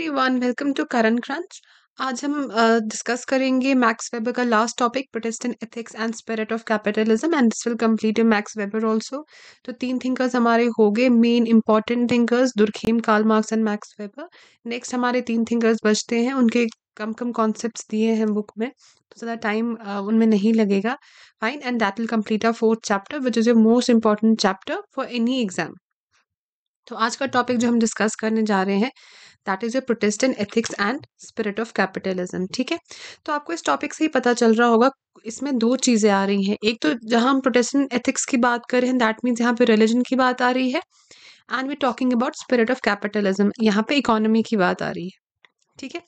Everyone welcome to Karan crunch आज हम discuss uh, करेंगे मैक्स वेबर का last topic Protestant ethics and spirit of capitalism and this will complete Max Weber also तो तीन thinkers हमारे हो गए main important thinkers Durkheim Karl Marx and Max Weber next हमारे तीन थिंकर्स बचते हैं उनके कम कम कॉन्सेप्ट दिए हैं बुक में तो ज़्यादा टाइम उनमें नहीं लगेगा fine and that will complete a fourth chapter which is a most important chapter for any exam तो आज का टॉपिक जो हम डिस्कस करने जा रहे हैं that is a Protestant ethics and spirit of capitalism ठीक है तो आपको इस टॉपिक से ही पता चल रहा होगा इसमें दो चीज़ें आ रही हैं एक तो जहाँ हम प्रोटेस्टेंट एथिक्स की बात कर रहे हैं दैट मीन्स यहाँ पे रिलीजन की बात आ रही है and we talking about spirit of capitalism यहाँ पे इकोनॉमी की बात आ रही है ठीक है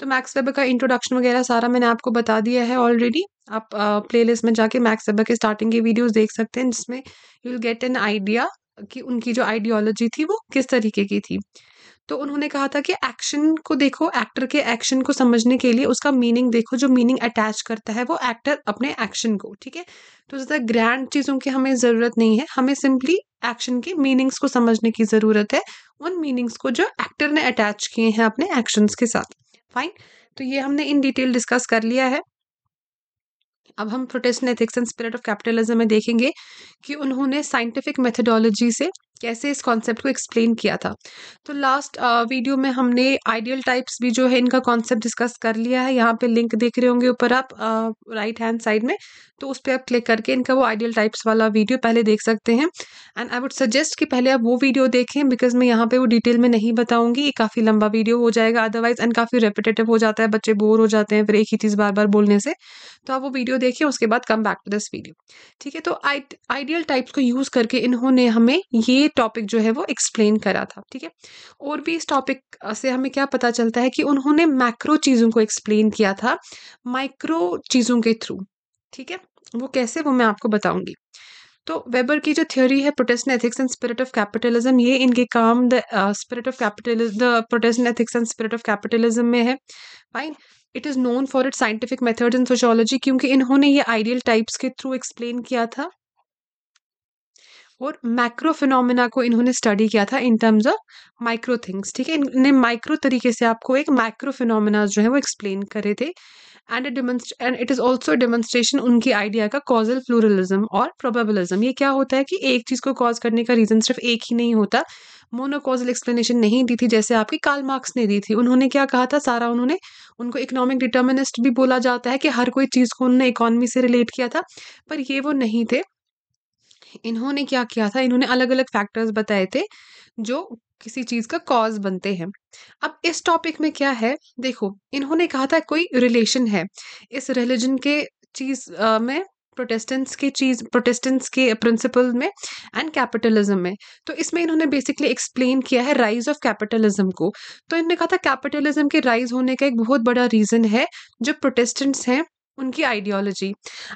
तो मैक्स वेबर का इंट्रोडक्शन वगैरह सारा मैंने आपको बता दिया है ऑलरेडी आप प्लेलिस्ट में जाके मैक्स वेबर के स्टार्टिंग के वीडियोस देख सकते हैं जिसमें you will get an idea कि उनकी जो आइडियोलॉजी थी वो किस तरीके की थी तो उन्होंने कहा था कि एक्शन को देखो एक्टर के एक्शन को समझने के लिए उसका मीनिंग देखो जो मीनिंग अटैच करता है वो एक्टर अपने एक्शन को ठीक है तो ज़्यादा ग्रैंड चीज़ों की हमें ज़रूरत नहीं है हमें सिंपली एक्शन की मीनिंग्स को समझने की ज़रूरत है उन मीनिंग्स को जो एक्टर ने अटैच किए हैं अपने एक्शंस के साथ फाइन तो ये हमने इन डिटेल डिस्कस कर लिया है अब हम protest ethics and spirit of capitalism में देखेंगे कि उन्होंने साइंटिफिक मेथडोलॉजी से कैसे इस कॉन्सेप्ट को एक्सप्लेन किया था तो लास्ट वीडियो में हमने आइडियल टाइप्स भी जो है इनका कॉन्सेप्ट डिस्कस कर लिया है यहाँ पे लिंक देख रहे होंगे ऊपर आप राइट हैंड साइड में तो उस पर आप क्लिक करके इनका वो आइडियल टाइप्स वाला वीडियो पहले देख सकते हैं एंड आई वुड सजेस्ट कि पहले आप वो वीडियो देखें बिकॉज मैं यहाँ पे वो डिटेल में नहीं बताऊंगी ये काफ़ी लंबा वीडियो हो जाएगा अदरवाइज एंड काफ़ी रेपिटेटिव हो जाता है बच्चे बोर हो जाते हैं फिर एक ही चीज़ बार बार बोलने से तो आप वो वीडियो देखें उसके बाद come back to this video ठीक है तो आइडियल टाइप्स को यूज़ करके इन्होंने हमें ये टॉपिक जो है वो एक्सप्लेन करा था ठीक है और भी इस टॉपिक से हमें क्या पता चलता है कि उन्होंने मैक्रो चीज़ों को एक्सप्लेन किया था माइक्रो चीज़ों के थ्रू ठीक है वो कैसे वो मैं आपको बताऊंगी तो वेबर की जो थ्योरी है protest ethics and spirit of capitalism ये इनके काम the spirit of capitalism the protest ethics and spirit of capitalism में है fine it is known for it scientific method in sociology क्योंकि इन्होंने ये आइडियल टाइप्स के थ्रू एक्सप्लेन किया था और मैक्रो फिनोमिना को इन्होंने स्टडी किया था in terms of micro things ठीक है इन माइक्रो तरीके से आपको एक माइक्रो जो है वो एक्सप्लेन करे थे and and it is also demonstration उनकी आइडिया का कॉजल प्लूरलिज्म और प्रोबेबलिज्म ये क्या होता है कि एक चीज़ को कॉज करने का रीज़न सिर्फ एक ही नहीं होता मोनोकॉजल एक्सप्लेनेशन नहीं दी थी जैसे आपकी काल मार्क्स ने दी थी उन्होंने क्या कहा था सारा उन्होंने उनको इकोनॉमिक डिटर्मिनिस्ट भी बोला जाता है कि हर कोई चीज़ को उन्होंने इकोनॉमी से रिलेट किया था पर ये वो नहीं थे इन्होंने क्या किया था इन्होंने अलग अलग फैक्टर्स बताए थे जो किसी चीज़ का कॉज बनते हैं अब इस टॉपिक में क्या है देखो इन्होंने कहा था कोई रिलेशन है इस रिलीजन के चीज़ में प्रोटेस्टेंट्स के चीज प्रोटेस्टेंट्स के प्रिंसिपल में एंड कैपिटलिज्म में तो इसमें इन्होंने बेसिकली एक्सप्लेन किया है राइज ऑफ कैपिटलिज्म को तो इन्होंने कहा था कैपिटलिज्म के राइज होने का एक बहुत बड़ा रीज़न है जो प्रोटेस्टेंट्स हैं उनकी आइडियोलॉजी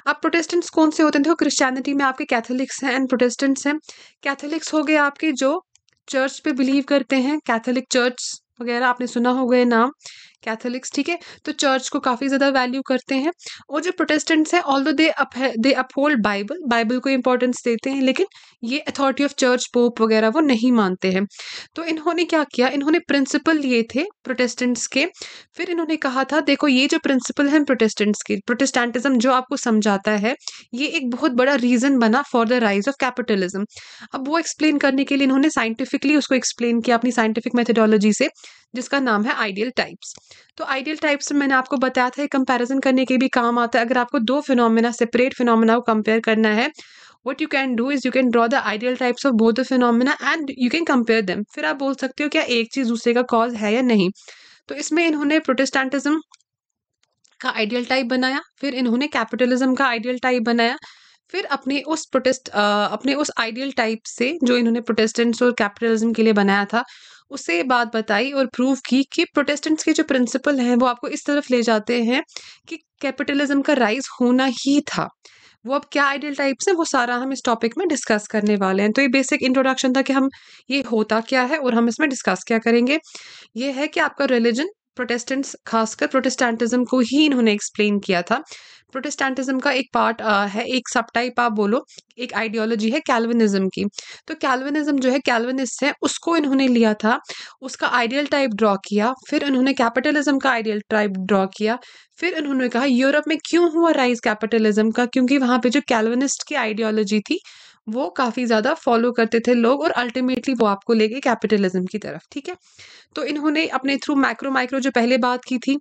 आप प्रोटेस्टेंट्स कौन से होते हैं देखो क्रिश्चियनिटी में आपके कैथोलिक्स हैं एंड प्रोटेस्टेंट्स हैं कैथोलिक्स हो गए आपके जो चर्च पे बिलीव करते हैं कैथोलिक चर्च वगैरह आपने सुना होगा ये नाम कैथोलिक्स ठीक है तो चर्च को काफ़ी ज़्यादा वैल्यू करते हैं और जो प्रोटेस्टेंट्स हैं although they they uphold Bible Bible को इंपॉर्टेंस देते हैं लेकिन ये अथॉरिटी ऑफ चर्च पोप वगैरह वो नहीं मानते हैं तो इन्होंने क्या किया इन्होंने प्रिंसिपल लिए थे प्रोटेस्टेंट्स के फिर इन्होंने कहा था देखो ये जो प्रिंसिपल हैं प्रोटेस्टेंट्स के प्रोटेस्टेंटिज्म जो आपको समझाता है ये एक बहुत बड़ा रीज़न बना for the rise of capitalism अब वो एक्सप्लेन करने के लिए इन्होंने साइंटिफिकली उसको एक्सप्लेन किया अपनी साइंटिफिक मेथडोलॉजी से जिसका नाम है आइडियल टाइप्स तो आइडियल टाइप्स मैंने आपको बताया था कंपैरिजन करने के भी काम आता है अगर आपको दो फिनोमिना सेपरेट फिनोमिना को कंपेयर करना है what you can do is you can draw the ideal types of both the phenomena and you can compare them फिर आप बोल सकते हो क्या एक चीज़ दूसरे का कॉज है या नहीं तो इसमें इन्होंने प्रोटेस्टेंटिज्म का आइडियल टाइप बनाया फिर इन्होंने कैपिटलिज्म का आइडियल टाइप बनाया फिर अपने उस प्रोटेस्ट अपने उस आइडियल टाइप से जो इन्होंने प्रोटेस्टेंट्स और कैपिटलिज्म के लिए बनाया था उसे ये बात बताई और प्रूव की कि प्रोटेस्टेंट्स के जो प्रिंसिपल हैं वो आपको इस तरफ ले जाते हैं कि कैपिटलिज्म का राइज होना ही था वो अब क्या आइडियल टाइप्स हैं वो सारा हम इस टॉपिक में डिस्कस करने वाले हैं तो ये बेसिक इंट्रोडक्शन था कि हम ये होता क्या है और हम इसमें डिस्कस क्या करेंगे ये है कि आपका रिलीजन प्रोटेस्टेंट्स खासकर प्रोटेस्टेंटिज्म को ही इन्होंने एक्सप्लेन किया था प्रोटेस्टेंटिज्म का एक पार्ट है एक सब टाइप आप बोलो एक आइडियोलॉजी है कैलविनिज्म की तो कैलविनिज्म जो है कैलविनिस्ट है उसको इन्होंने लिया था उसका आइडियल टाइप ड्रॉ किया फिर इन्होंने कैपिटलिज्म का आइडियल टाइप ड्रॉ किया फिर उन्होंने कहा यूरोप में क्यों हुआ राइज कैपिटलिज्म का क्योंकि वहाँ पर जो कैलविनिस्ट की आइडियोलॉजी थी वो काफ़ी ज़्यादा फॉलो करते थे लोग और अल्टीमेटली वो आपको ले गए कैपिटलिज्म की तरफ ठीक है तो इन्होंने अपने थ्रू माइक्रो माइक्रो जो पहले बात की थी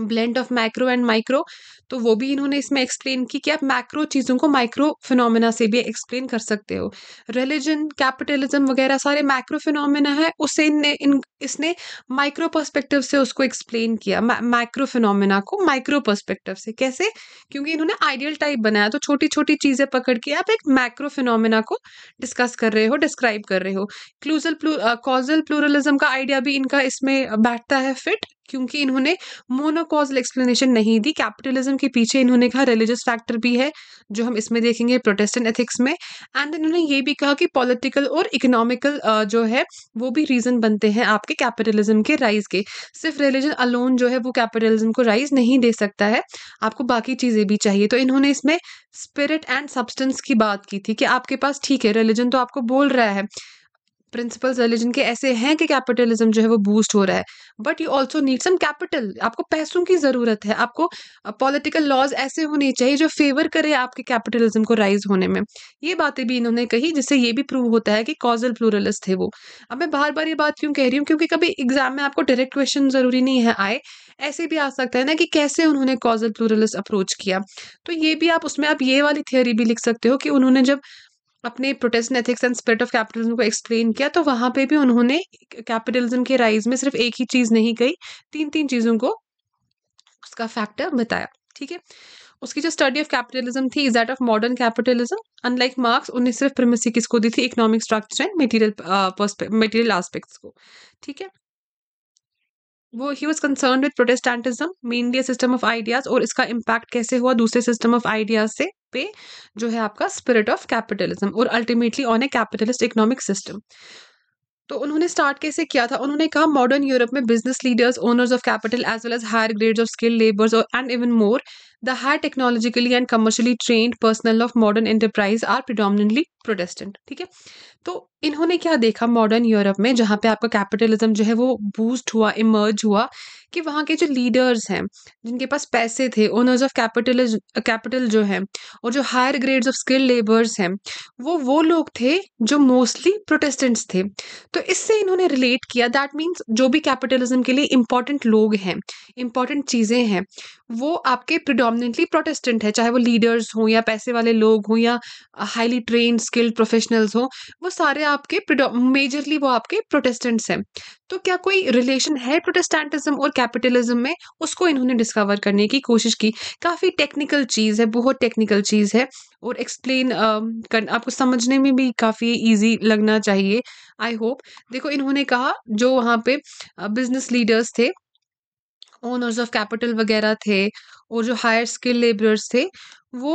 blend of micro and micro तो वो भी इन्होंने इसमें एक्सप्लेन की कि आप मैक्रो चीज़ों को माइक्रो फिनोमेना से भी एक्सप्लेन कर सकते हो रिलीजन कैपिटलिज्म वगैरह सारे माइक्रो फिनोमेना है उसे इनने इन इसने माइक्रो पर्सपेक्टिव से उसको एक्सप्लेन किया माइक्रो फिनोमेना को माइक्रो पर्सपेक्टिव से कैसे क्योंकि इन्होंने आइडियल टाइप बनाया तो छोटी छोटी चीज़ें पकड़ के आप एक माइक्रो फिनोमेना को डिस्कस कर रहे हो डिस्क्राइब कर रहे हो क्लूजल प्लू कॉजल प्लूरलिज्म का आइडिया भी इनका इसमें बैठता है फिट क्योंकि इन्होंने मोनोकॉजल एक्सप्लेनेशन नहीं दी कैपिटलिज्म के पीछे इन्होंने कहा रिलीजियस फैक्टर भी है जो हम इसमें देखेंगे प्रोटेस्टेंट एथिक्स में एंड इन्होंने ये भी कहा कि पॉलिटिकल और इकोनॉमिकल जो है वो भी रीज़न बनते हैं आपके कैपिटलिज्म के राइज के सिर्फ रिलीजन अलोन जो है वो कैपिटलिज्म को राइज नहीं दे सकता है आपको बाकी चीज़ें भी चाहिए तो इन्होंने इसमें स्पिरिट एंड सब्सटेंस की बात की थी कि आपके पास ठीक है रिलीजन तो आपको बोल रहा है प्रिंसिपल्स रिलीजन के ऐसे हैं कि कैपिटलिज्म जो है वो बूस्ट हो रहा है but you also need some capital आपको पैसों की ज़रूरत है आपको पॉलिटिकल लॉज ऐसे होने चाहिए जो फेवर करे आपके कैपिटलिज्म को राइज होने में ये बातें भी इन्होंने कही जिससे ये भी प्रूव होता है कि कॉजल प्लूरलिस्ट थे वो अब मैं बार बार ये बात क्यों कह रही हूँ क्योंकि कभी एग्जाम में आपको डायरेक्ट क्वेश्चन ज़रूरी नहीं है आए ऐसे भी आ सकता है ना कि कैसे उन्होंने कॉजल प्लूरलिस्ट अप्रोच किया तो ये भी आप उसमें आप ये वाली थियोरी भी लिख सकते हो कि उन्होंने जब अपने protest ethics and spirit of capitalism को एक्सप्लेन किया तो वहाँ पे भी उन्होंने कैपिटलिज्म के राइज में सिर्फ एक ही चीज़ नहीं कही तीन तीन चीज़ों को उसका फैक्टर बताया ठीक है उसकी जो स्टडी ऑफ कैपिटलिज्म थी is that of modern capitalism unlike Marx उन्हें सिर्फ प्रेमिसी किसको दी थी economic structure and material material aspects को ठीक है वो ही was concern with Protestantism mainly system of ideas और इसका इम्पैक्ट कैसे हुआ दूसरे सिस्टम ऑफ आइडियाज से पे जो है आपका स्पिरिट ऑफ कैपिटलिज्म और ultimately on a capitalist economic system तो उन्होंने स्टार्ट कैसे किया था उन्होंने कहा मॉडर्न यूरोप में business leaders owners of capital as well as higher grades of skill labours और and even more the higher technologically and commercially train personnel of modern enterprise are predominantly Protestant ठीक है तो इन्होंने क्या देखा modern Europe में जहाँ पे आपका कैपिटलिज्म जो है वो बूस्ट हुआ इमर्ज हुआ कि वहाँ के जो लीडर्स हैं जिनके पास पैसे थे ओनर्स ऑफ कैपिटल कैपिटल जो है और जो higher grades of skill labours हैं वो वो लोग थे जो मोस्टली प्रोटेस्टेंट्स थे तो इससे इन्होंने रिलेट किया दैट मीन्स जो भी कैपिटलिज्म के लिए इम्पॉर्टेंट लोग हैं इम्पॉर्टेंट चीज़ें हैं वो आपके प्रिडोमिनेटली प्रोटेस्टेंट है चाहे वो लीडर्स हों या पैसे वाले लोग हों या हाईली ट्रेन स्किल्ड प्रोफेशनल्स हों वो सारे आपके मेजरली वो आपके प्रोटेस्टेंट्स हैं तो क्या कोई रिलेशन है प्रोटेस्टेंटिज्म और कैपिटलिज्म में उसको इन्होंने डिस्कवर करने की कोशिश की काफ़ी टेक्निकल चीज़ है बहुत टेक्निकल चीज़ है और एक्सप्लेन uh, um, कर आपको समझने में भी काफ़ी ईजी लगना चाहिए आई होप देखो इन्होंने कहा जो वहाँ पे बिजनेस uh, लीडर्स थे ओनर्स ऑफ कैपिटल वगैरह थे और जो हायर स्किल लेबरर्स थे वो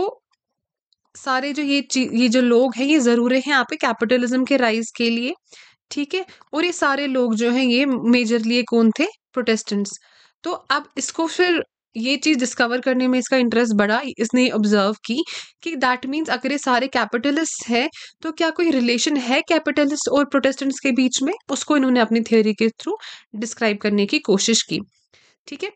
सारे जो ये ये जो लोग हैं ये ज़रूरी हैं यहाँ पे कैपिटलिज्म के राइज के लिए ठीक है और ये सारे लोग जो हैं ये मेजरली कौन थे प्रोटेस्टेंट्स तो अब इसको फिर ये चीज़ डिस्कवर करने में इसका इंटरेस्ट बढ़ा इसने ऑब्जर्व की कि दैट मीन्स अगर ये सारे कैपिटलिस्ट हैं तो क्या कोई रिलेशन है कैपिटलिस्ट और प्रोटेस्टेंट्स के बीच में उसको इन्होंने अपनी थ्योरी के थ्रू डिस्क्राइब करने की कोशिश की ठीक है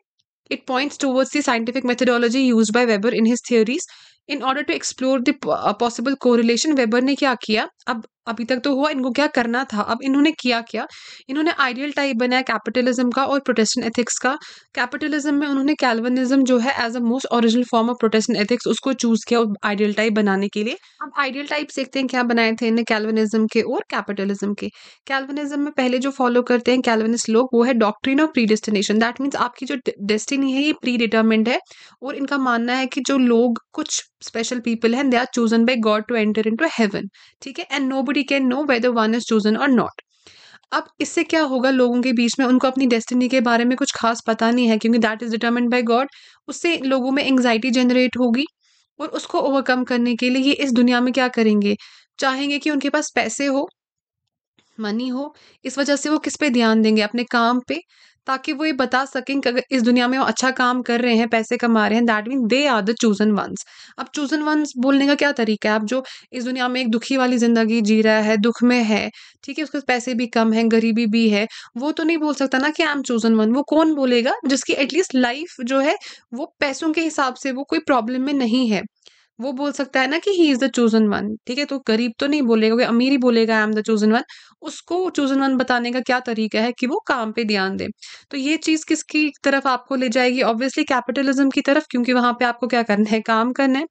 it points towards the scientific methodology use by Weber in his theories in order to explore the possible correlation Weber ने क्या किया अब अभी तक तो हुआ इनको क्या करना था अब इन्होंने किया क्या इन्होंने आइडियल टाइप बनाया कैपिटलिज्म का और प्रोटेस्टेंट एथिक्स का कैपिटलिज्म में उन्होंने कैलवनिज्म जो है as a most original form of Protestant ethics उसको चूज किया आइडियल टाइप बनाने के लिए अब आइडियल टाइप देखते हैं क्या बनाए थे इन्हें कैलवनिज्म के और कैपिटलिज्म के कैल्वनिज्म में पहले जो फॉलो करते हैं कैलवनिस्ट लोग वो है doctrine of predestination that means आपकी जो डेस्टिनी है ये प्री डिटर्मेंट है और इनका मानना है कि जो लोग कुछ स्पेशल पीपल हैं they are chosen by God to enter into heaven ठीक है and nobody can know whether one is chosen और नॉट अब इससे क्या होगा लोगों के बीच में उनको अपनी डेस्टिनी के बारे में कुछ खास पता नहीं है क्योंकि that is determined by God उससे लोगों में एंगजाइटी जनरेट होगी और उसको ओवरकम करने के लिए ये इस दुनिया में क्या करेंगे चाहेंगे कि उनके पास पैसे हो मनी हो इस वजह से वो किस पे ध्यान देंगे अपने काम पे ताकि वो ये बता सकें कि अगर इस दुनिया में वो अच्छा काम कर रहे हैं पैसे कमा रहे हैं that mean they are the chosen ones अब चूजन वंस बोलने का क्या तरीका है आप जो इस दुनिया में एक दुखी वाली ज़िंदगी जी रहा है दुख में है ठीक है उसके पैसे भी कम हैं गरीबी भी है वो तो नहीं बोल सकता ना कि आई एम चूजन वन वो कौन बोलेगा जिसकी एटलीस्ट लाइफ जो है वो पैसों के हिसाब से वो कोई प्रॉब्लम में नहीं है वो बोल सकता है ना कि he is the chosen one ठीक है तो गरीब तो नहीं बोलेगा क्योंकि अमीर ही बोलेगा I am the chosen one उसको चोजन वन बताने का क्या तरीका है कि वो काम पे ध्यान दे तो ये चीज किसकी तरफ आपको ले जाएगी ऑब्वियसली कैपिटलिज्म की तरफ क्योंकि वहां पे आपको क्या करना है काम करना है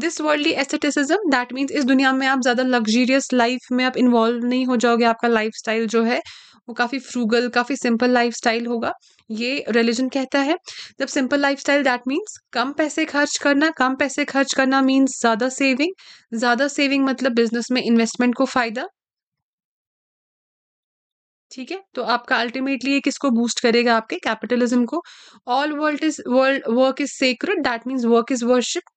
this worldly asceticism that means इस दुनिया में आप ज़्यादा लग्जूरियस लाइफ में आप इन्वॉल्व नहीं हो जाओगे आपका लाइफ जो है वो काफ़ी फ्रूगल काफ़ी सिंपल स्टाइल होगा ये रिलीजन कहता है जब सिंपल स्टाइल दैट मीन्स कम पैसे खर्च करना कम पैसे खर्च करना मीन्स ज़्यादा सेविंग ज़्यादा सेविंग मतलब बिजनेस में इन्वेस्टमेंट को फ़ायदा ठीक है तो आपका अल्टीमेटली ये किसको बूस्ट करेगा आपके कैपिटलिज्म को all world is world work is sacred that means work is worship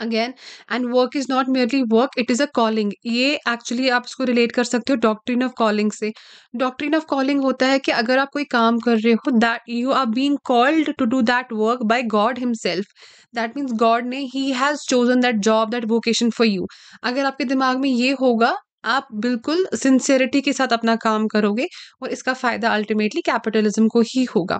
again and work is not merely work it is a calling ये एक्चुअली आप इसको रिलेट कर सकते हो डॉक्ट्रिन ऑफ कॉलिंग से डॉक्ट्रिन ऑफ कॉलिंग होता है कि अगर आप कोई काम कर रहे हो that you are being called to do that work by God himself that means God ने ही has chosen that job that vocation for you अगर आपके दिमाग में ये होगा आप बिल्कुल सिंसेरिटी के साथ अपना काम करोगे और इसका फायदा अल्टीमेटली कैपिटलिज्म को ही होगा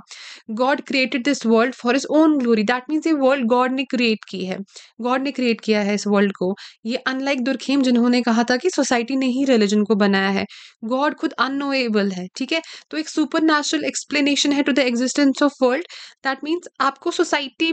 God created this world for his own glory that means ये वर्ल्ड गॉड ने क्रिएट की है गॉड ने क्रिएट किया है इस वर्ल्ड को ये अनलाइक दुर्खेम जिन्होंने कहा था कि सोसाइटी ने ही रिलीजन को बनाया है गॉड खुद अनोएबल है ठीक है तो एक सुपर नेचुरल एक्सप्लेनेशन है to the existence of world that means आपको सोसाइटी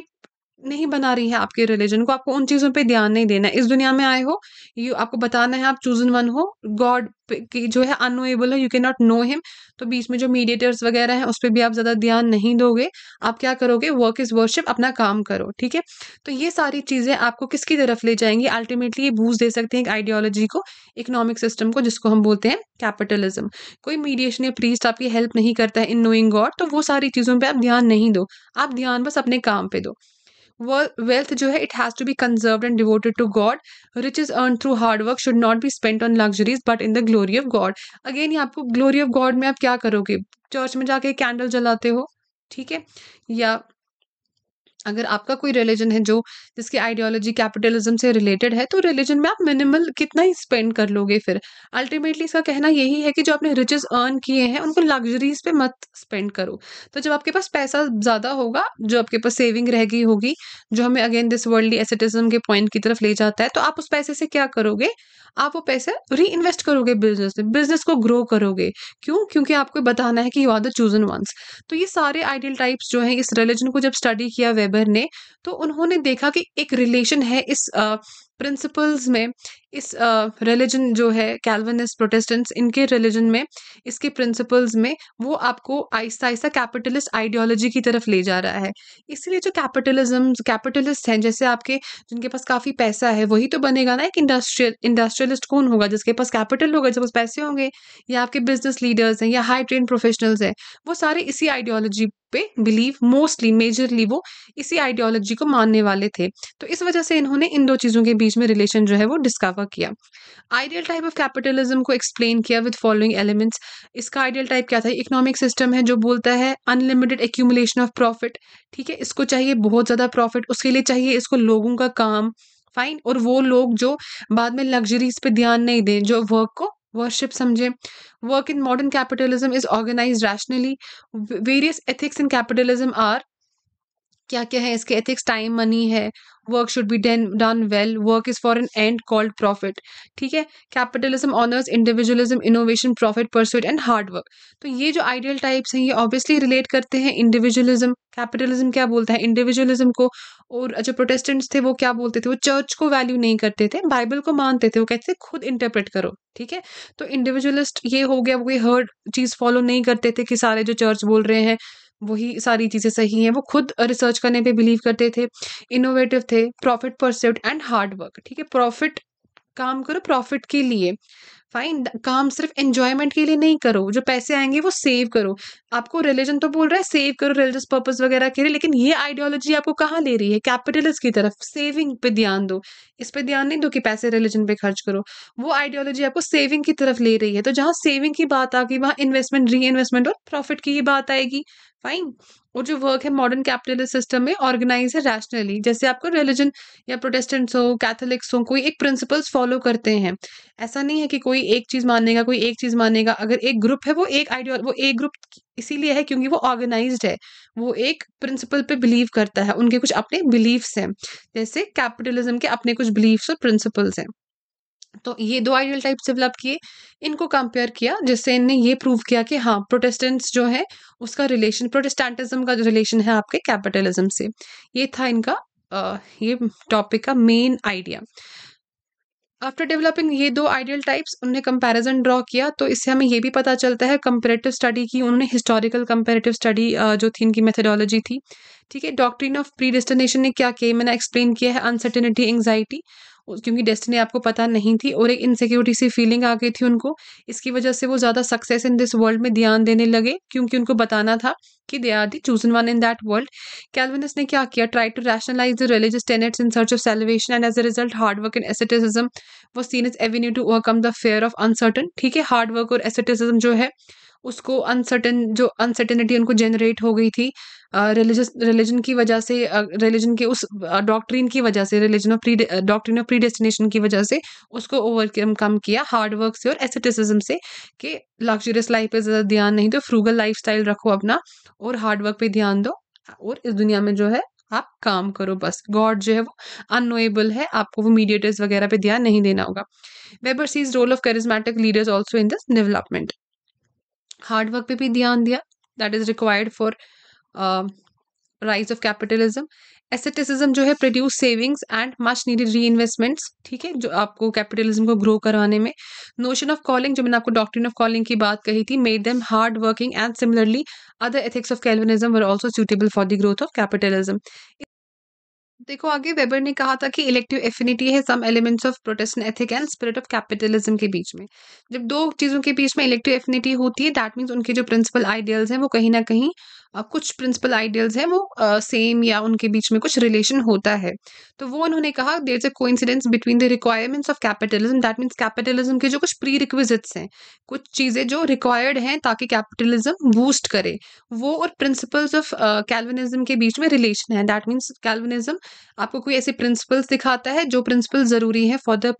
नहीं बना रही है आपके रिलीजन को आपको उन चीज़ों पे ध्यान नहीं देना है इस दुनिया में आए हो यू आपको बताना है आप चूजन वन हो गॉड की जो है अनोएबल है you cannot know him तो बीच में जो मीडिएटर्स वगैरह हैं उस पर भी आप ज़्यादा ध्यान नहीं दोगे आप क्या करोगे वर्क इज़ वर्शिप अपना काम करो ठीक है तो ये सारी चीज़ें आपको किसकी तरफ ले जाएंगी अल्टीमेटली ये बूझ दे सकते हैं एक आइडियोलॉजी को इकोनॉमिक सिस्टम को जिसको हम बोलते हैं कैपिटलिज्म कोई मीडिएशन या प्रीस्ट आपकी हेल्प नहीं करता है इन नोइंग गॉड तो वो सारी चीज़ों पर आप ध्यान नहीं दो आप ध्यान बस अपने काम पर दो वेल्थ जो है it has to be conserve and devoted to God rich is earn through hard work should not be spent on luxuries but in the glory of God again ये आपको ग्लोरी ऑफ गॉड में आप क्या करोगे church में जाके candle जलाते हो ठीक है या अगर आपका कोई रिलीजन है जो जिसकी आइडियोलॉजी कैपिटलिज्म से रिलेटेड है तो रिलीजन में आप मिनिमल कितना ही स्पेंड कर लोगे फिर अल्टीमेटली इसका कहना यही है कि जो आपने रिचेज अर्न किए हैं उनको लग्जरीज पे मत स्पेंड करो तो जब आपके पास पैसा ज़्यादा होगा जो आपके पास सेविंग रह गई होगी जो हमें अगेन दिस वर्ल्डली एसेटिज्म के पॉइंट की तरफ ले जाता है तो आप उस पैसे से क्या करोगे आप वो पैसे री इन्वेस्ट करोगे बिजनेस में बिजनेस को ग्रो करोगे क्यों क्योंकि आपको बताना है कि you are the chosen ones तो ये सारे आइडियल टाइप्स जो हैं इस रिलीजन को जब स्टडी किया वेबर ने तो उन्होंने देखा कि एक रिलेशन है इस प्रिंसिपल्स uh, में इस रिलीजन जो है कैलविनिस्ट प्रोटेस्टेंट्स इनके रिलीजन में इसके प्रिंसिपल्स में वो आपको आहिस्ता आहिस्ता कैपिटलिस्ट आइडियोलॉजी की तरफ ले जा रहा है इसीलिए जो कैपिटलिज्म कैपिटलिस्ट हैं जैसे आपके जिनके पास काफ़ी पैसा है वही तो बनेगा ना एक इंडस्ट्रियल इंडस्ट्रियलिस्ट कौन होगा जिसके पास कैपिटल होगा जिसके पास पैसे होंगे या आपके बिजनेस लीडर्स हैं या हाई ट्रेन प्रोफेशनल्स हैं वो सारे इसी आइडियोलॉजी पे बिलीव मोस्टली मेजरली वो इसी आइडियोलॉजी को मानने वाले थे तो इस वजह से इन्होंने इन दो चीज़ों के बीच में रिलेशन जो है वो डिस्कवर किया आइडियल टाइप ऑफ कैपिटलिज्म को एक्सप्लेन किया विद फॉलोइंग एलिमेंट्स इसका आइडियल टाइप क्या था इकोनॉमिक सिस्टम है जो बोलता है अनलिमिटेड एक्यूमुलेशन ऑफ प्रॉफिट ठीक है इसको चाहिए बहुत ज़्यादा प्रॉफिट उसके लिए चाहिए इसको लोगों का काम फाइन और वो लोग जो बाद में लग्जरीज पे ध्यान नहीं दें जो वर्क को वर्शिप समझें work in modern capitalism is organise rationally various ethics in capitalism are क्या क्या है इसके एथिक्स टाइम मनी है work should be done done well work is for an end called profit ठीक है capitalism honours individualism innovation profit pursuit and hard work तो ये जो आइडियल टाइप्स हैं ये ऑब्वियसली रिलेट करते हैं इंडिविजुअलिज्म कैपिटलिज्म क्या बोलता है इंडिविजुअलिज्म को और जो प्रोटेस्टेंट्स थे वो क्या बोलते थे वो चर्च को वैल्यू नहीं करते थे बाइबल को मानते थे वो कहते थे खुद इंटरप्रेट करो ठीक है तो इंडिविजुअलिस्ट ये हो गया वो ये हर चीज़ फॉलो नहीं करते थे कि सारे जो चर्च बोल रहे हैं वही सारी चीज़ें सही हैं वो खुद रिसर्च करने पे बिलीव करते थे इनोवेटिव थे profit percept and hard work ठीक है प्रॉफिट काम करो प्रॉफिट के लिए फाइन काम सिर्फ एन्जॉयमेंट के लिए नहीं करो जो पैसे आएंगे वो सेव करो आपको रिलीजन तो बोल रहा है सेव करो रिलीजियस पर्पज वगैरह के लिए लेकिन ये आइडियोलॉजी आपको कहाँ ले रही है कैपिटलिस्ट की तरफ सेविंग पे ध्यान दो इस पर ध्यान नहीं दो कि पैसे रिलीजन पे खर्च करो वो आइडियोलॉजी आपको सेविंग की तरफ ले रही है तो जहाँ सेविंग की बात आ गई वहाँ इन्वेस्टमेंट री इन्वेस्टमेंट और प्रॉफिट की ही बात आएगी फाइन और जो वर्क है मॉडर्न कैपिटलिस्ट सिस्टम में ऑर्गेनाइज है रैशनली जैसे आपको रिलीजन या प्रोटेस्टेंट्स हो कैथोलिक्स हो कोई एक प्रिंसिपल्स फॉलो करते हैं ऐसा नहीं है कि कोई एक चीज़ मानेगा कोई एक चीज़ मानेगा अगर एक ग्रुप है वो एक आइडियो वो एक ग्रुप इसीलिए है क्योंकि वो ऑर्गेनाइज है वो एक प्रिंसिपल पे बिलीव करता है उनके कुछ अपने बिलीव्स हैं जैसे कैपिटलिज्म के अपने कुछ बिलीव्स और प्रिंसिपल्स हैं तो ये दो आइडियल टाइप्स डेवलप किए इनको कंपेयर किया जिससे इनने ये प्रूव किया कि हाँ प्रोटेस्टेंट्स जो है उसका रिलेशन प्रोटेस्टेंटिज्म का जो रिलेशन है आपके कैपिटलिज्म से ये था इनका आ, ये टॉपिक का मेन आइडिया आफ्टर डेवलपिंग ये दो आइडियल टाइप्स उन्होंने कंपैरिजन ड्रॉ किया तो इससे हमें ये भी पता चलता है कंपेरेटिव स्टडी की उन्होंने हिस्टोरिकल कंपेरेटिव स्टडी जो थी इनकी मेथडोलॉजी थी ठीक है डॉक्ट्रीन ऑफ प्री डेस्टिनेशन ने क्या किया मैंने एक्सप्लेन किया है अनसर्टेनिटी एंगजाइटी क्योंकि डेस्टिनी आपको पता नहीं थी और एक इनसिक्योरिटी सी फीलिंग आ गई थी उनको इसकी वजह से वो ज़्यादा सक्सेस इन दिस वर्ल्ड में ध्यान देने लगे क्योंकि उनको बताना था कि they are the chosen one in that world Calvinists ने क्या किया try to rationalise the religious tenets in search of salvation and as a result hard work and asceticism वो seen is avenue to overcome the fear of uncertain ठीक है hard work और asceticism जो है उसको अनसर्टेन जो uncertainty उनको generate हो गई थी रिलीजस रिलीजन की वजह से रिलीजन के उस डॉक्ट्रीन की वजह से religion of pre doctrine of predestination की वजह से उसको ओवरकम कम किया हार्ड वर्क से और एसेटिसिज्म से कि लग्जरियस लाइफ पे ज़्यादा ध्यान नहीं दो फ्रूगल लाइफ रखो अपना और हार्ड वर्क पे ध्यान दो और इस दुनिया में जो है आप काम करो बस गॉड जो है वो अनोएबल है आपको वो मीडिएटर्स वगैरह पे ध्यान नहीं देना होगा Weber sees role of charismatic leaders also in this development hard work पे भी ध्यान दिया that is required for rise of capitalism asceticism जो है produce savings and much needed reinvestments ठीक है जो आपको कैपिटलिज्म को ग्रो करवाने में नोशन ऑफ कॉलिंग जो मैंने आपको डॉक्ट्रिन ऑफ कॉलिंग की बात कही थी made them hard working and similarly other ethics of Calvinism were also suitable for the growth of capitalism देखो आगे वेबर ने कहा था कि इलेक्टिव एफिनिटी है some elements of protest ethic and spirit of capitalism के बीच में जब दो चीज़ों के बीच में इलेक्टिव एफिनिटी होती है दैट मीन्स उनके जो प्रिंसिपल आइडियल्स हैं वो कहीं ना कहीं कुछ प्रिंसिपल आइडियल्स हैं वो सेम या उनके बीच में कुछ रिलेशन होता है तो वो उन्होंने कहा there is a coincidence between the requirements of capitalism that means capitalism के जो कुछ प्री रिक्विजिट्स हैं कुछ चीज़ें जो रिक्वायर्ड हैं ताकि कैपिटलिज्म बूस्ट करे वो और प्रिंसिपल्स ऑफ कैलविनिज्म के बीच में रिलेशन है दैट मीन्स कैलविनिज्म आपको कोई ऐसे प्रिंसिपल्स दिखाता है जो प्रिंसिपल ज़रूरी है फॉर द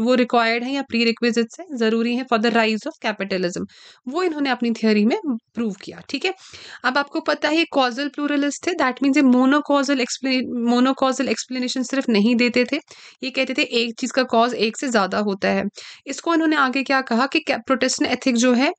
वो रिक्वायर्ड हैं या प्री रिक्विजिट्स हैं ज़रूरी हैं for the rise of capitalism वो इन्होंने अपनी थियोरी में प्रूव किया ठीक है अब आपको पता है कॉजल प्लूरलिस्ट थे दैट मीन्स ये मोनोकॉजल एक्सप्लेन मोनोकॉजल एक्सप्लेनेशन सिर्फ नहीं देते थे ये कहते थे एक चीज़ का कॉज एक से ज़्यादा होता है इसको इन्होंने आगे क्या कहा कि प्रोटेस्टेंट एथिक जो है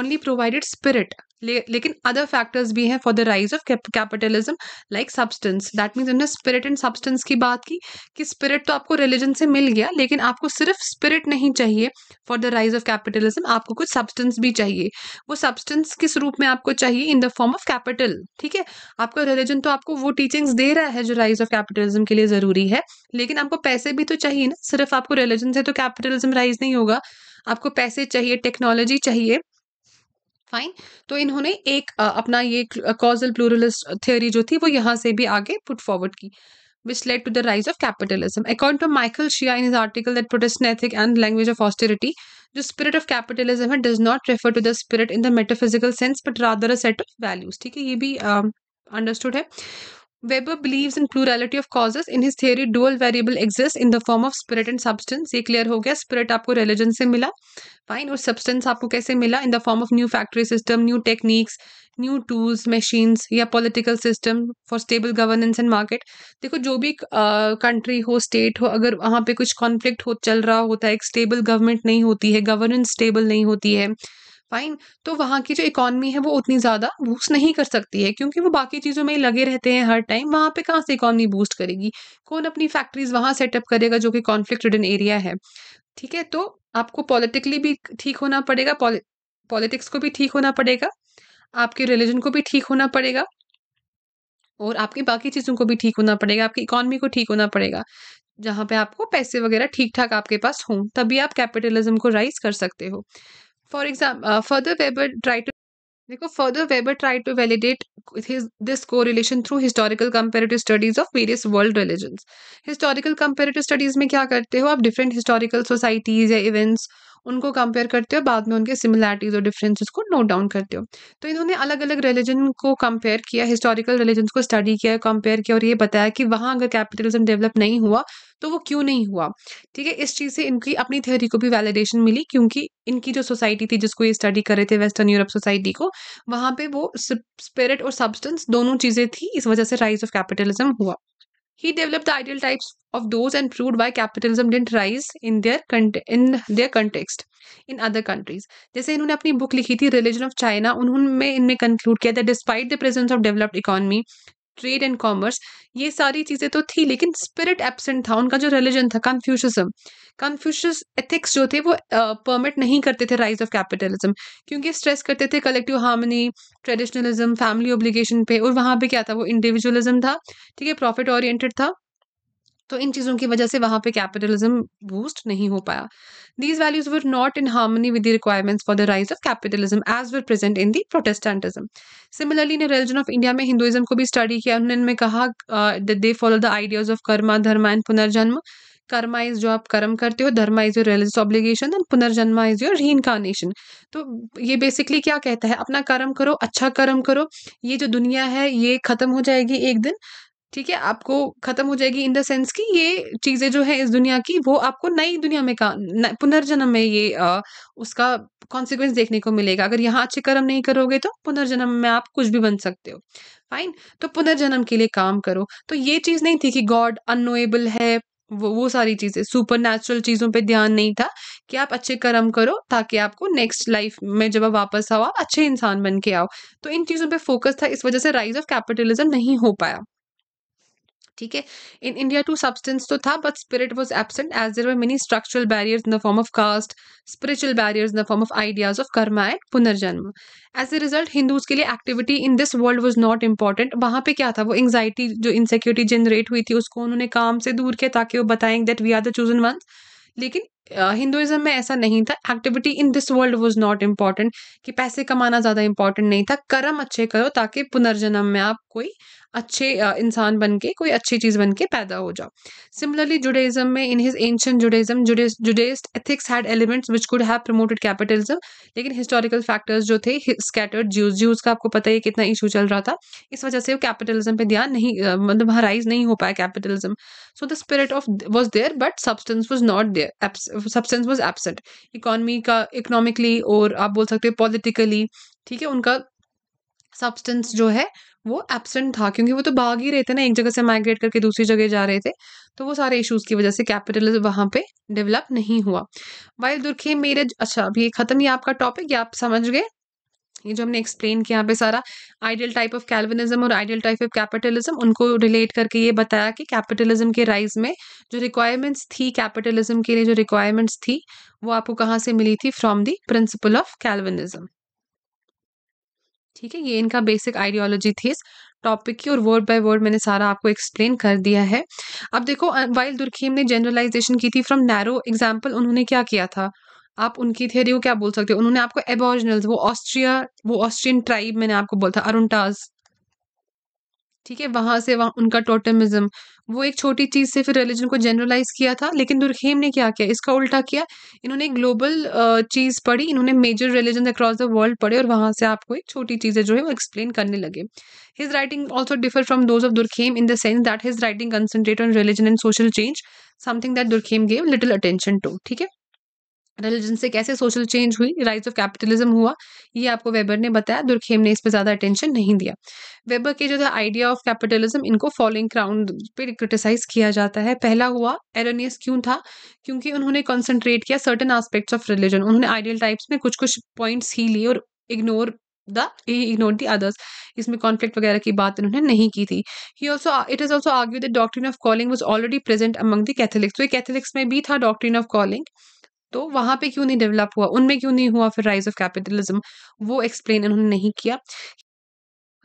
ओनली प्रोवाइडेड स्पिरिट ले, लेकिन अदर फैक्टर्स भी हैं for the rise of capitalism like substance that means हमने स्पिरिट एंड सब्सटेंस की बात की कि स्पिरिट तो आपको रिलीजन से मिल गया लेकिन आपको सिर्फ स्पिरिट नहीं चाहिए for the rise of capitalism आपको कुछ सब्सटेंस भी चाहिए वो सब्सटेंस किस रूप में आपको चाहिए in the form of capital ठीक है आपका रिलीजन तो आपको वो टीचिंग्स दे रहा है जो राइज ऑफ कैपिटलिज्म के लिए ज़रूरी है लेकिन आपको पैसे भी तो चाहिए ना सिर्फ आपको रिलीजन से तो कैपिटलिज्म राइज नहीं होगा आपको पैसे चाहिए टेक्नोलॉजी चाहिए फाइन तो इन्होंने एक अपना ये कॉजल प्लूरलिस्ट थ्योरी जो थी वो यहाँ से भी आगे पुट फॉरवर्ड की which lead to the rise of capitalism according to Michael Shea in his article that protest ethic and language of austerity जो स्पिरिट ऑफ कैपिटलिज्म है does not refer to the spirit in the metaphysical sense but rather a set of values ठीक है ये भी understood uh, है Weber believe in plurality of causes in his theory dual variable exist in the form of spirit and substance ये clear हो गया spirit आपको religion से मिला फाइन और सब्सटेंस आपको कैसे मिला in the form of new factory system new techniques new tools machines या political system for stable governance and market देखो जो भी कंट्री uh, हो स्टेट हो अगर वहाँ पर कुछ कॉन्फ्लिक्ट हो चल रहा होता है एक स्टेबल गवर्नमेंट नहीं होती है गवर्नेंस स्टेबल नहीं होती है फाइन तो वहाँ की जो इकॉनमी है वो उतनी ज़्यादा बूस्ट नहीं कर सकती है क्योंकि वो बाकी चीज़ों में ही लगे रहते हैं हर टाइम वहाँ पे कहाँ से इकॉनमी बूस्ट करेगी कौन अपनी फैक्ट्रीज वहाँ सेटअप करेगा जो कि कॉन्फ्लिक्ट रिडन एरिया है ठीक है तो आपको पॉलिटिकली भी ठीक होना पड़ेगा पॉलिटिक्स को भी ठीक होना पड़ेगा आपके रिलीजन को भी ठीक होना पड़ेगा और आपकी बाकी चीज़ों को भी ठीक होना पड़ेगा आपकी इकॉनमी को ठीक होना पड़ेगा जहाँ पे आपको पैसे वगैरह ठीक ठाक आपके पास हों तभी आप कैपिटलिज्म को राइज कर सकते हो For example, uh, further Weber tried to देखो further Weber try to validate this correlation through historical comparative studies of various world religions historical comparative studies में क्या करते हो आप डिफरेंट हिस्टोरिकल सोसाइटीज या इवेंट्स उनको कंपेयर करते हो बाद में उनके सिमिलैरिटीज़ और डिफरेंसेस को नोट डाउन करते हो तो इन्होंने अलग अलग रिलीजन को कंपेयर किया हिस्टोरिकल रिलीजन को स्टडी किया कंपेयर किया और ये बताया कि वहाँ अगर कैपिटलिज्म डेवलप नहीं हुआ तो वो क्यों नहीं हुआ ठीक है इस चीज़ से इनकी अपनी थ्योरी को भी वैलिडेशन मिली क्योंकि इनकी जो सोसाइटी थी जिसको ये स्टडी कर रहे थे वेस्टर्न यूरोप सोसाइटी को वहाँ पे वो स्पिरिट और सब्सटेंस दोनों चीज़ें थी इस वजह से राइज ऑफ कैपिटलिज्म हुआ He developed the ideal types of those and proved why capitalism didn't rise in their in their context in other countries. जैसे इन्होंने अपनी बुक लिखी थी रिलीजन ऑफ चाइना उन्होंने इनमें कंक्लूड किया था despite the presence of developed economy trade and commerce ये सारी चीज़ें तो थी लेकिन स्पिरिट एबसेंट था उनका जो रिलीजन था कन्फ्यूशिज्म कन्फ्यूशस एथिक्स जो थे वो परमिट uh, नहीं करते थे राइज ऑफ कैपिटलिज्म क्योंकि स्ट्रेस करते थे collective harmony traditionalism family obligation पे और वहाँ पे क्या था वो इंडिविजुअलिज्म था ठीक है प्रॉफिट ओरिएंटेड था तो इन चीज़ों की वजह से वहाँ पे कैपिटलिज्म बूस्ट नहीं हो पाया these values were not in harmony with the requirements for the rise of capitalism as were present in the Protestantism similarly ने रिलीजन ऑफ इंडिया में हिंदुइज्म को भी स्टडी किया उन्होंने इनमें कहा they follow the ideas of karma dharma and punarjanma karma is जो आप कर्म करते हो dharma is your religious obligation and punarjanma is your reincarnation तो ये बेसिकली क्या कहता है अपना कर्म करो अच्छा कर्म करो ये जो दुनिया है ये खत्म हो जाएगी एक दिन ठीक है आपको खत्म हो जाएगी इन द सेंस कि ये चीज़ें जो है इस दुनिया की वो आपको नई दुनिया में का पुनर्जन्म में ये आ, उसका कॉन्सिक्वेंस देखने को मिलेगा अगर यहाँ अच्छे कर्म नहीं करोगे तो पुनर्जन्म में आप कुछ भी बन सकते हो फाइन तो पुनर्जन्म के लिए काम करो तो ये चीज़ नहीं थी कि गॉड अनोएबल है वो वो सारी चीज़ें सुपर नेचुरल चीज़ों पे ध्यान नहीं था कि आप अच्छे कर्म करो ताकि आपको नेक्स्ट लाइफ में जब आप वापस आओ आप अच्छे इंसान बन के आओ तो इन चीज़ों पे फोकस था इस वजह से राइज ऑफ कैपिटलिज्म नहीं हो पाया ठीक है इन इंडिया टू सब्सटेंस तो था but spirit was absent as there were many structural barriers in the form of caste spiritual barriers in the form of ideas of karma and punarjanma as a result Hindus के लिए activity in this world was not important वहाँ पे क्या था वो anxiety जो insecurity generate हुई थी उसको उन्होंने काम से दूर किया ताकि वो बताएंगे that we are the chosen ones लेकिन हिंदुज़म में ऐसा नहीं था activity in this world was not important कि पैसे कमाना ज़्यादा इम्पॉर्टेंट नहीं था कर्म अच्छे करो ताकि पुनर्जन्म में आप कोई अच्छे इंसान बन के कोई अच्छी चीज़ बन के पैदा हो जाओ सिमिलरली जुडेज़म में in his ancient Judaism Judaist ethics had elements which could have promoted capitalism लेकिन हिस्टोरिकल फैक्टर्स जो थे स्कैटर्ड ज्यूज ज्यूज का आपको पता ही कितना इशू चल रहा था इस वजह से वो कैपिटलिज्म पे ध्यान नहीं मतलब हराइज नहीं हो पाया capitalism so the spirit of was there but substance was not there substance was absent economy का इकोनॉमिकली और आप बोल सकते हो पॉलिटिकली ठीक है उनका सब्सटेंस जो है वो एबसेंट था क्योंकि वो तो भाग ही रहे थे ना एक जगह से माइग्रेट करके दूसरी जगह जा रहे थे तो वो सारे इश्यूज की वजह से कैपिटल वहाँ पे डेवलप नहीं हुआ वाइल दुर्खे मेरे अच्छा अभी खत्म ही आपका टॉपिक ये आप समझ गए ये जो हमने एक्सप्लेन किया यहाँ पे सारा आइडियल टाइप ऑफ कैलविनिज्म और आइडियल टाइप ऑफ कैपिटलिज्म उनको रिलेट करके ये बताया कि कैपिटलिज्म के राइज में जो रिक्वायरमेंट्स थी कैपिटलिज्म के लिए जो रिक्वायरमेंट्स थी वो आपको कहाँ से मिली थी from the principle of Calvinism ठीक है ये इनका बेसिक आइडियोलॉजी थी इस टॉपिक की और वर्ड बाय वर्ड मैंने सारा आपको एक्सप्लेन कर दिया है अब देखो वाइल दुर्खीम ने जनरलाइजेशन की थी फ्रॉम नैरो एग्जांपल उन्होंने क्या किया था आप उनकी थियरी को क्या बोल सकते हो उन्होंने आपको एबोरिजिनल वो ऑस्ट्रिया वो ऑस्ट्रियन ट्राइब मैंने आपको बोला था अरुणटास ठीक है वहां से वहां उनका टोटमिज्म वो एक छोटी चीज से फिर रिलीजन को जनरलाइज किया था लेकिन दुर्खेम ने क्या किया इसका उल्टा किया इन्होंने एक ग्लोबल चीज पढ़ी इन्होंने major religion across the world पढ़े और वहां से आपको एक छोटी चीजें जो है वो एक्सप्लेन करने लगे his writing also differ from those of Durkheim in the sense that his writing concentrate on religion and social change something that Durkheim gave little attention to ठीक है रिलीजन से कैसे सोशल चेंज हुई rise of capitalism हुआ ये आपको weber ने बताया दुर्खेम ने इस पर ज़्यादा अटेंशन नहीं दिया वेबर के जो था आइडिया ऑफ कैपिटलिज्म इनको फॉलोइंग क्राउंड पे क्रिटिसाइज किया जाता है पहला हुआ एरोनियस क्यों था क्योंकि उन्होंने कॉन्सेंट्रेट किया सर्टन आस्पेक्ट्स ऑफ रिलीजन उन्होंने आइडियल टाइप्स में कुछ कुछ पॉइंट्स ही लिए और ignore the ignore the others इसमें कॉन्फ्लिक्ट वगैरह की बात इन्होंने नहीं की थी he also it is also argue the of calling was already present among the Catholics तो कैथलिक्स में भी था डॉक्ट्रीन ऑफ कॉलिंग तो वहां पे क्यों नहीं डेवलप हुआ उनमें क्यों नहीं हुआ फिर राइज ऑफ कैपिटलिज्म वो एक्सप्लेन इन्होंने नहीं किया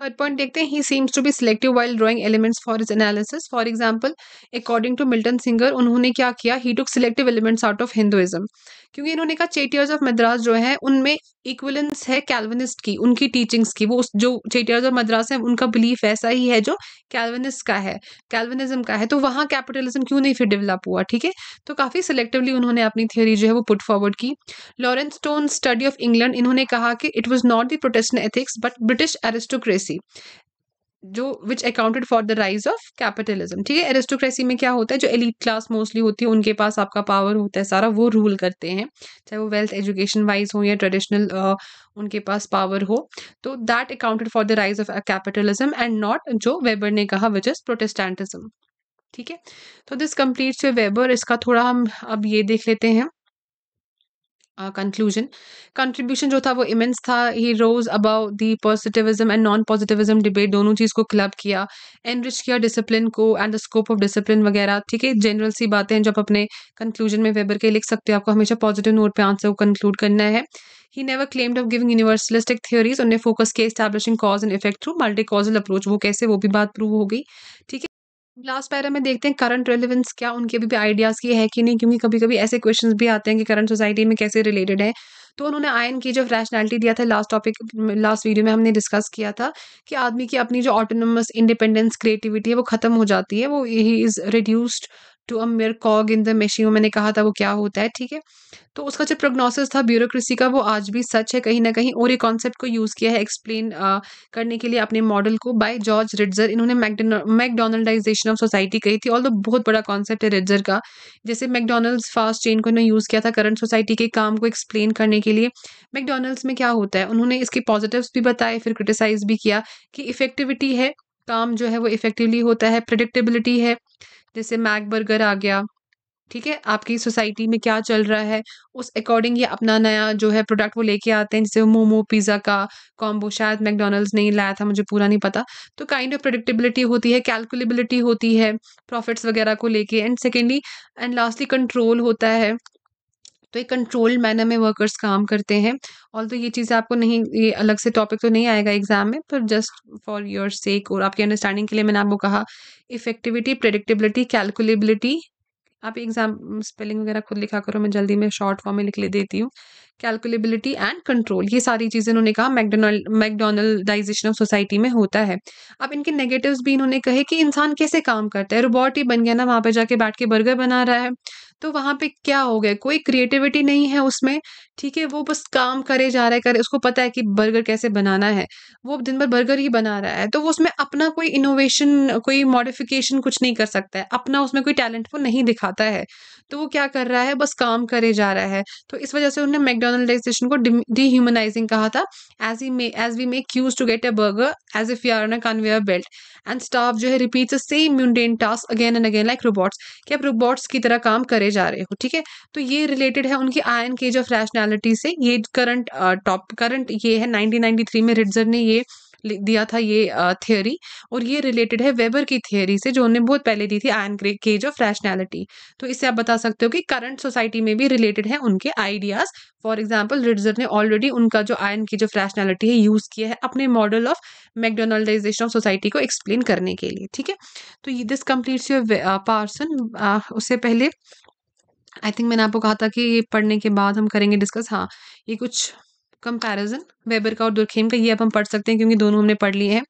थर्ड पॉइंट देखते हैं he seems to be selective while drawing elements for his analysis for example according to Milton Singer उन्होंने क्या किया he took selective elements out of Hinduism क्योंकि इन्होंने कहा चेटियर्स ऑफ मद्रास जो है उनमें इक्वलेंस है कैलविनिस्ट की उनकी टीचिंग्स की वो जो चेटियर्स ऑफ मद्रास है उनका बिलीफ ऐसा ही है जो कैलविनिस्ट का है कैलविनिज्म का है तो वहाँ कैपिटलिज्म क्यों नहीं फिर डेवलप हुआ ठीक है तो काफ़ी सिलेक्टिवली उन्होंने अपनी थियोरी जो है वो पुट फॉरवर्ड की Lawrence Stone study of England इन्होंने कहा कि it was not the Protestant ethics but British aristocracy aristocracy जो which accounted for the rise of capitalism ठीक है एरिस्टोक्रेसी में क्या होता है जो एलिट क्लास मोस्टली होती है उनके पास आपका पावर होता है सारा वो रूल करते हैं चाहे वो वेल्थ एजुकेशन वाइज हो या ट्रेडिशनल uh, उनके पास पावर हो तो that accounted for the rise of capitalism and not जो वेबर ने कहा विच इज प्रोटेस्टेंटिज्म ठीक है तो दिस कम्प्लीट वेबर इसका थोड़ा हम अब ये देख लेते हैं कंक्लूजन uh, कंट्रीब्यूशन जो था वो इमेंस था he rose above the positivism and non positivism debate दोनों चीज़ को क्लब किया एनरिच किया डिसिप्लिन को and the scope of discipline वगैरह ठीक है जनरल सी बातें हैं जब अपने कंक्लूजन में वेबर के लिख सकते हो आपको हमेशा पॉजिटिव नोट पे आंसर को कंक्लूड करना है he never claimed of giving universalistic theories उन्हें फोकस किया establishing cause and effect through multi causal approach वो कैसे वो भी बात प्रूव हो गई ठीक है लास्ट पैरा में देखते हैं करंट रेलिवेंस क्या उनके अभी भी आइडियाज़ की है कि नहीं क्योंकि कभी कभी ऐसे क्वेश्चन भी आते हैं कि करंट सोसाइटी में कैसे रिलेटेड है तो उन्होंने आयन की जो रैशनैलिटी दिया था लास्ट टॉपिक लास्ट वीडियो में हमने डिस्कस किया था कि आदमी की अपनी जो ऑटोनमस इंडिपेंडेंस क्रिएटिविटी है वो खत्म हो जाती है वो he is reduced to a mere cog in the machine मैंने कहा था वो क्या होता है ठीक है तो उसका जो प्रोग्नोसिस था ब्यूरोक्रेसी का वो आज भी सच है कहीं ना कहीं और ये कॉन्सेप्ट को यूज़ किया है एक्सप्लेन करने के लिए अपने मॉडल को बाय जॉर्ज रिट्जर इन्होंने मैकडोनल्डाइजेशन ऑफ सोसाइटी कही थी और बहुत बड़ा कॉन्सेप्ट है रिट्जर का जैसे मैकडोनल्ड्स फास्ट चेन को इन्होंने यूज़ किया था करंट सोसाइटी के काम को एक्सप्लेन करने के लिए मैकडोनल्ड्स में क्या होता है उन्होंने इसके पॉजिटिव्स भी बताए फिर क्रिटिसाइज भी किया कि इफेक्टिविटी है काम जो है वो इफेक्टिवली होता है प्रडिक्टेबिलिटी है जैसे मैक बर्गर आ गया ठीक है आपकी सोसाइटी में क्या चल रहा है उस अकॉर्डिंग ये अपना नया जो है प्रोडक्ट वो लेके आते हैं जैसे मोमो पिज़्ज़ा का कॉम्बो शायद मैकडोनल्ड्स नहीं लाया था मुझे पूरा नहीं पता तो काइंड ऑफ प्रोडिक्टेबिलिटी होती है कैलकुलेबिलिटी होती है प्रॉफिट्स वगैरह को लेके and secondly and lastly control होता है तो एक कंट्रोल मैनर में वर्कर्स काम करते हैं ऑल तो ये चीज़ें आपको नहीं ये अलग से टॉपिक तो नहीं आएगा एग्जाम में पर जस्ट फॉर योर सेक और आपकी अंडरस्टैंडिंग के लिए मैंने आपको कहा इफेक्टिविटी प्रेडिक्टेबिलिटी कैलकुलेबिलिटी आप एग्जाम स्पेलिंग वगैरह खुद लिखा करो मैं जल्दी में शॉर्ट फॉर्म में लिख ले देती हूँ कैलकुलेबिलिटी एंड कंट्रोल ये सारी चीज़ें उन्होंने कहा मैकडोनल्ड मैकडोनल्डाइजेशन ऑफ सोसाइटी में होता है अब इनके नेगेटिव्स भी इन्होंने कहे कि इंसान कैसे काम करता है रोबोट ही बन गया ना वहाँ पर जाके बैठ के बर्गर बना रहा है तो वहां पे क्या हो गया कोई क्रिएटिविटी नहीं है उसमें ठीक है वो बस काम करे जा रहा है करे उसको पता है कि बर्गर कैसे बनाना है वो दिन भर बर्गर ही बना रहा है तो वो उसमें अपना कोई इनोवेशन कोई मॉडिफिकेशन कुछ नहीं कर सकता है अपना उसमें कोई टैलेंट वो नहीं दिखाता है तो वो क्या कर रहा है बस काम करे जा रहा है तो इस वजह से उन्होंने मैकडोनल्डाइजेशन को डिह्यूमनाइजिंग कहा था as he may as we make use to get a burger as if you are on a conveyor belt and staff जो है repeat the same mundane task again and again like robots कि आप robots की तरह काम करे जा रहे हो ठीक है तो ये रिलेटेड है उनकी iron cage of rational probability से ये करंट टॉप करंट ये है 1993 में रिडजर ने ये दिया था ये थियोरी uh, और ये रिलेटेड है वेबर की थियोरी से जो उन्हें बहुत पहले दी थी आयन केज ऑफ रैशनैलिटी तो इससे आप बता सकते हो कि करंट सोसाइटी में भी रिलेटेड है उनके आइडियाज़ फॉर एग्जाम्पल रिडजर ने ऑलरेडी उनका जो आयन केज ऑफ रैशनैलिटी है यूज़ किया है अपने model of McDonaldization of society को एक्सप्लेन करने के लिए ठीक है तो दिस कम्प्लीट्स योर पार्सन उससे पहले आई थिंक मैंने आपको कहा था कि ये पढ़ने के बाद हम करेंगे डिस्कस हाँ ये कुछ कंपैरिजन वेबर का और दुर्खेम का ये अब हम पढ़ सकते हैं क्योंकि दोनों हमने पढ़ लिए हैं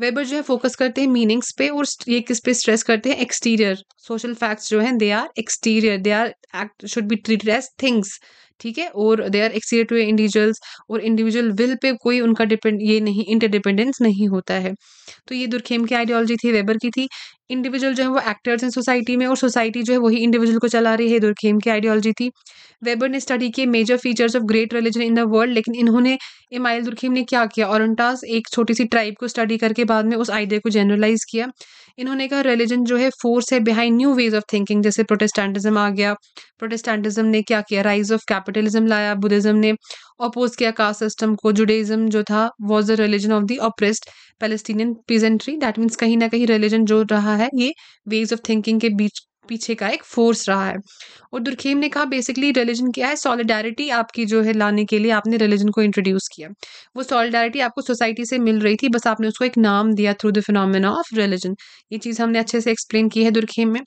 वेबर जो है फोकस करते हैं मीनिंग्स पे और ये किस पे स्ट्रेस करते हैं एक्सटीरियर सोशल फैक्ट्स जो हैं they are exterior they are act should be treated as things ठीक है और they are exterior to individuals और इंडिविजुअल विल पे कोई उनका डिपेंड ये नहीं इंटरडिपेंडेंस नहीं होता है तो ये दुर्खेम की आइडियोलॉजी थी वेबर की थी इंडिविजुअल जो है वो एक्टर्स हैं सोसाइटी में और सोसाइटी जो है वही इंडिविजुअल को चला रही है दुर्खेम की आइडियोलॉजी थी वेबर ने स्टडी किए major features of great religion in the world लेकिन इन्होंने इमाइल दुर्खेम ने क्या किया और एक छोटी सी ट्राइब को स्टडी करके बाद में उस आइडिया को जनरलाइज किया इन्होंने कहा रिलीजन जो है फोर्स है behind new ways of thinking जैसे प्रोटेस्टेंटिज्म आ गया प्रोटेस्टेंटिज्म ने क्या किया राइज ऑफ कैपिटलिज्म लाया बुद्धिज्म ने अपोज किया कास्ट सिस्टम को जुडेज़म जो था was the religion of the oppressed Palestinian peasantry that means कहीं ना कहीं रिलीजन जो रहा है ये वेज ऑफ थिंकिंग के बीच पीछे का एक फोर्स रहा है और दुर्खेम ने कहा बेसिकली रिलीजन क्या है सॉलिडारिटी आपकी जो है लाने के लिए आपने रिलीजन को इंट्रोड्यूस किया वो सॉलिडारिटी आपको सोसाइटी से मिल रही थी बस आपने उसको एक नाम दिया through the phenomena of religion ये चीज़ हमने अच्छे से एक्सप्लेन की है दुर्खेम में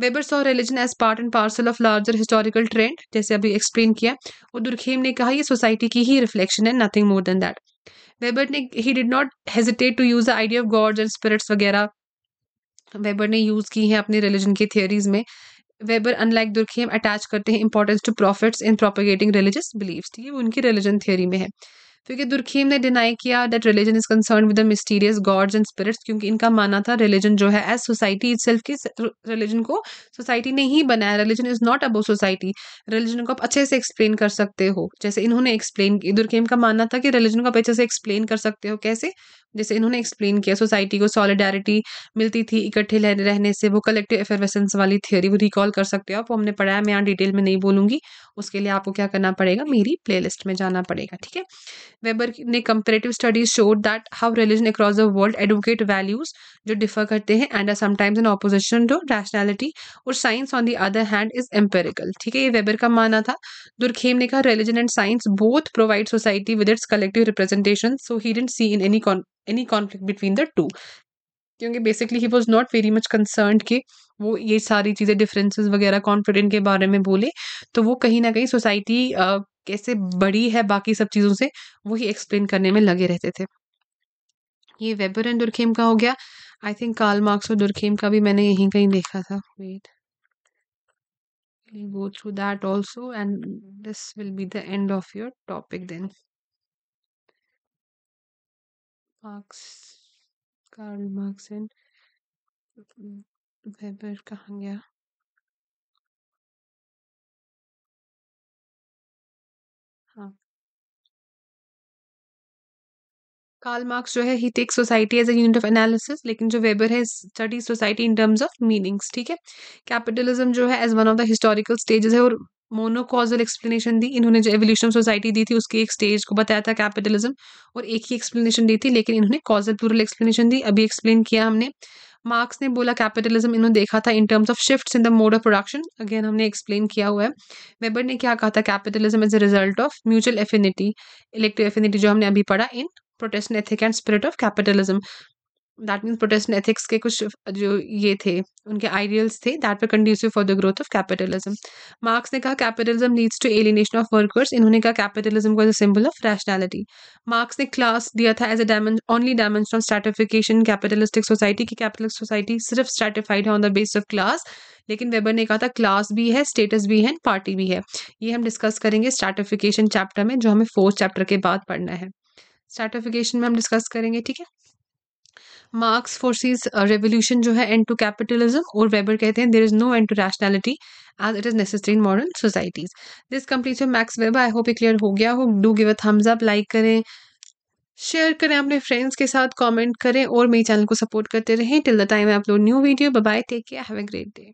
Weber saw religion as part and parcel of larger historical trend जैसे अभी एक्सप्लेन किया और दुर्खेम ने कहा ये सोसाइटी की ही रिफ्लेक्शन है nothing more than that Weber ने he did not hesitate to use the idea of gods and spirits वगैरह वेबर ने यूज़ की है अपने रिलीजन की थियोरीज में वेबर अनलाइक दुर्खेम अटैच करते हैं importance to prophets in propagating religious believe ठीक है उनकी रिलीजन थियोरी में है क्योंकि दुर्खीम ने डिनाई किया that religion is concern with the mysterious gods and spirits क्योंकि इनका मानना था रिलीजन जो है एज सोसाइटी इट सेल्फ की रिलीजन को सोसाइटी ने ही बनाया religion is not above society religion को आप अच्छे से एक्सप्लेन कर सकते हो जैसे इन्होंने एक्सप्लेन दुर्खीम का मानना था कि रिलीजन को आप अच्छे से एक्सप्लेन कर सकते हो कैसे जैसे इन्होंने एक्सप्लेन किया सोसाइटी को सॉलिडारिटी मिलती थी इकट्ठे रहने से वो कलेक्टिव एफरवेसेंस वाली थियोरी वो रिकॉल कर सकते हो आप वो हमने पढ़ाया मैं यहाँ डिटेल में नहीं बोलूँगी उसके लिए आपको क्या करना पड़ेगा मेरी प्लेलिस्ट में जाना पड़ेगा ठीक है वेबर ने comparative studies showed that how religion across the world advocate values जो डिफर करते हैं and are sometimes in opposition to rationality और science on the other hand is empirical ठीक है ये वेबर का माना था दुर्खेम ने कहा religion and science both provide society with its collective representation so he didn't see in any any conflict between the two क्योंकि basically he was not very much concern कि वो ये सारी चीज़ें डिफरेंसेस वगैरह कॉन्फिडेंट के बारे में बोले तो वो कहीं ना कहीं सोसाइटी कैसे बड़ी है बाकी सब चीज़ों से वही एक्सप्लेन करने में लगे रहते थे ये वेबर एंड दुर्खेम का हो गया आई थिंक कार्ल मार्क्स और दुर्खेम का भी मैंने यहीं कहीं देखा था wait go through that also and this will be the end of your topic then Marx हाँ। Karl Marx en Weber कहा गया कार्ल मार्क्स जो है he take society as a unit of analysis लेकिन जो वेबर है study society in terms of meanings ठीक है कैपिटलिज्म जो है as one of the historical stages है और मोनोकॉजल एक्सप्लेनेशन दी इन्होंने जो एवोल्यूशन सोसाइटी दी थी उसके एक स्टेज को बताया था कैपिटलिज्म और एक ही एक्सप्लेनेशन दी थी लेकिन इन्होंने कॉजल प्लूरल एक्सप्लेनेशन दी अभी एक्सप्लेन किया हमने मार्क्स ने बोला कैपिटलिज्म इन्होंने देखा था in terms of shift in the mode of production again हमने एक्सप्लेन किया हुआ है वेबर ने क्या कहा था capitalism as a result of mutual affinity elective affinity जो हमने अभी पढ़ा in Protestant ethic and spirit of capitalism that means protest ethics के कुछ जो ये थे उनके आइडियल्स थे that were conducive for the growth of capitalism Marx ने कहा capitalism leads to alienation of workers इन्होंने कहा कैपिटलिज्म को as a symbol of rationality Marx ने क्लास दिया था as a only dimension of stratification capitalistic society की capitalist society सिर्फ स्ट्रेटिफाइड है on the base of class लेकिन वेबर ने कहा था क्लास भी है स्टेटस भी है पार्टी भी है ये हम डिस्कस करेंगे स्ट्रेटिफिकेशन चैप्टर में जो हमें फोर्थ चैप्टर के बाद पढ़ना है स्टार्टिफिकेशन में हम डिस्कस करेंगे ठीक है मार्क्स फोर्सिस रेवोल्यूशन जो है एंड टू कैपिटलिज्म और वेबर कहते हैं there is no end to rationality as it is necessary in modern societies this complete Max Weber I hope ये क्लियर हो गया हो do give a thumbs up like करें शेयर करें अपने फ्रेंड्स के साथ कमेंट करें और मेरे चैनल को सपोर्ट करते रहें till the time I upload new video bye take care have a great day